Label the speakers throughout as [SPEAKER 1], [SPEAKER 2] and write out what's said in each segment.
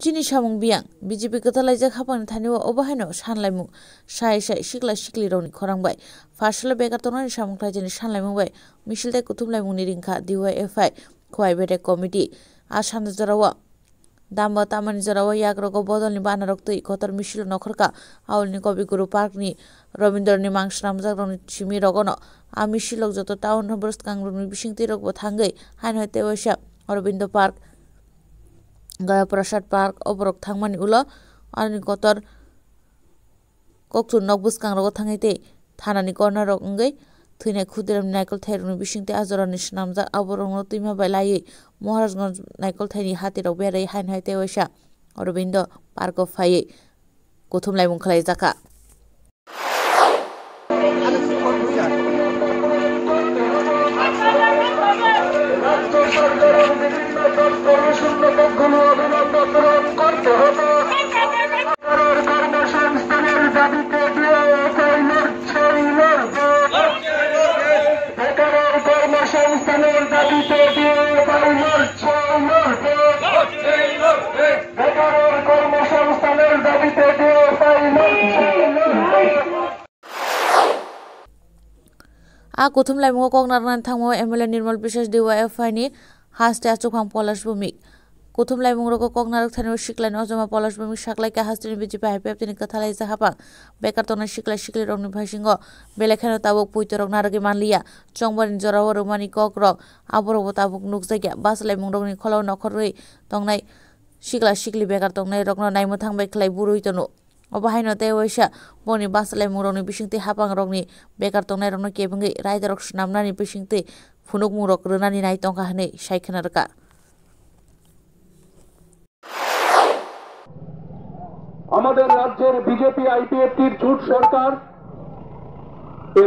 [SPEAKER 1] Chini samung biang, BJP kata laijak hapang thaniwa obahano sanlaimu sai sai sikla sikli roni khorang bai. Fasla beka tonani samung thaijani sanlaimu bai. Mishil dai kutum laimu niringka DYFI khwai bere committee. Ashan jarawa দাম্বা তামানি জরাও ইয়াগ্রগ বদলনি বানারক্ত ইকতর মিশিল নখরকা আউলনি কবিগুরু পার্কনি রবীন্দ্রনি মাংস রামজাগ্রনি ছিমি রগন আ মিশিলক যত town হবরস্ত কাংরুনি বিশিংতি রগব থাঙ্গই হাইন হইতে বৈশা Aurobindo park gaya prasad park oborok thangmani ulo aroni kotor নক nok buskang rogo thangai tei thanani corner rok ongei থুইনাই ক্ষুদিরাম নাইকল থাইরনি বিশিংতে আজরানি সুনামজাক আবরং তুইমা লাই মহারাজগঞ্জ নাইকল থাইনি হাতিরাও বেড়াই হাইন হাইতে ওইসা অরবিন্দ পার্ক ফাইয়ে গথম লাইমুং খালাই জাকা
[SPEAKER 2] কর্মশূন্য আ কুথুম লাইমুক
[SPEAKER 1] ককনারনান থামো এমএলএ নির্মল বিশ্বাস ডিওয়াইএফআইনি হাস্টে আচুখাম পলাশ ভূমিক कोथुमलाई मुंग्रोको कोकनारक थानेर सिक्लाय नजमा पलाशभूमि साक्लाय काहास्तिनि बिजि पाइपे तिनि कथालाय जाहापां बेकार तन सिक्लाय सिक्ले रंनि भासिंग बेलेखान ताबुक पुइतो रंग नारगे मानलिया चंबानि जराव रुमानि कक रंग आबरबो ताबुक नुकजागिया बासलाय मुंग्रोनि खलाव नखरै तंनाय सिक्ला सिक्लि बेकार तंनाय रंग नायमो थांबाय खलाय बुरुइतनो অবহাইন তে ওইসা বনি বাসলাই মুরনি বিশিংতে হাপাং রংনি বেকার তংনাই রংনো কেবঙ্গি রাইদারক সুনামনানি বিশিংতে ফুনুক মুরক রোনানি নাই তংকা হনে সাইখানারকা
[SPEAKER 2] আমাদের রাজ্যের বিজেপি আইপিএফটির ঝুট সরকার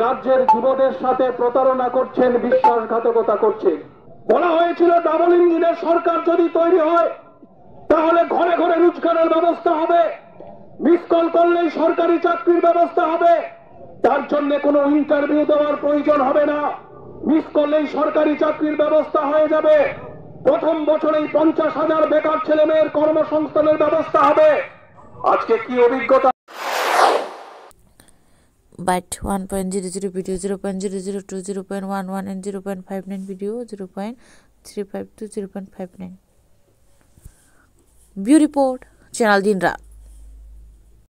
[SPEAKER 2] রাজ্যের যুবদের সাথে প্রতারণা করছেন বিশ্বাসঘাতকতা করছে বলা হয়েছিল ডাবল ইঞ্জিনের সরকার যদি তৈরি হয় তাহলে ঘরে ঘরে রোজগারের ব্যবস্থা হবে মিস কল করলেই সরকারি চাকরির ব্যবস্থা হবে তার জন্য কোনো ইন্টারভিউ দেওয়ার প্রয়োজন হবে না মিস করলেই সরকারি চাকরির ব্যবস্থা হয়ে যাবে প্রথম বছরেই পঞ্চাশ হাজার বেকার ছেলে মেয়ের কর্মসংস্থানের ব্যবস্থা হবে আজকে কি অভিজ্ঞতা
[SPEAKER 1] but one point zero zero video zero point zero zero two zero point one one and zero point five nine video zero point three five two zero point five nine bureau report channel দিন রাত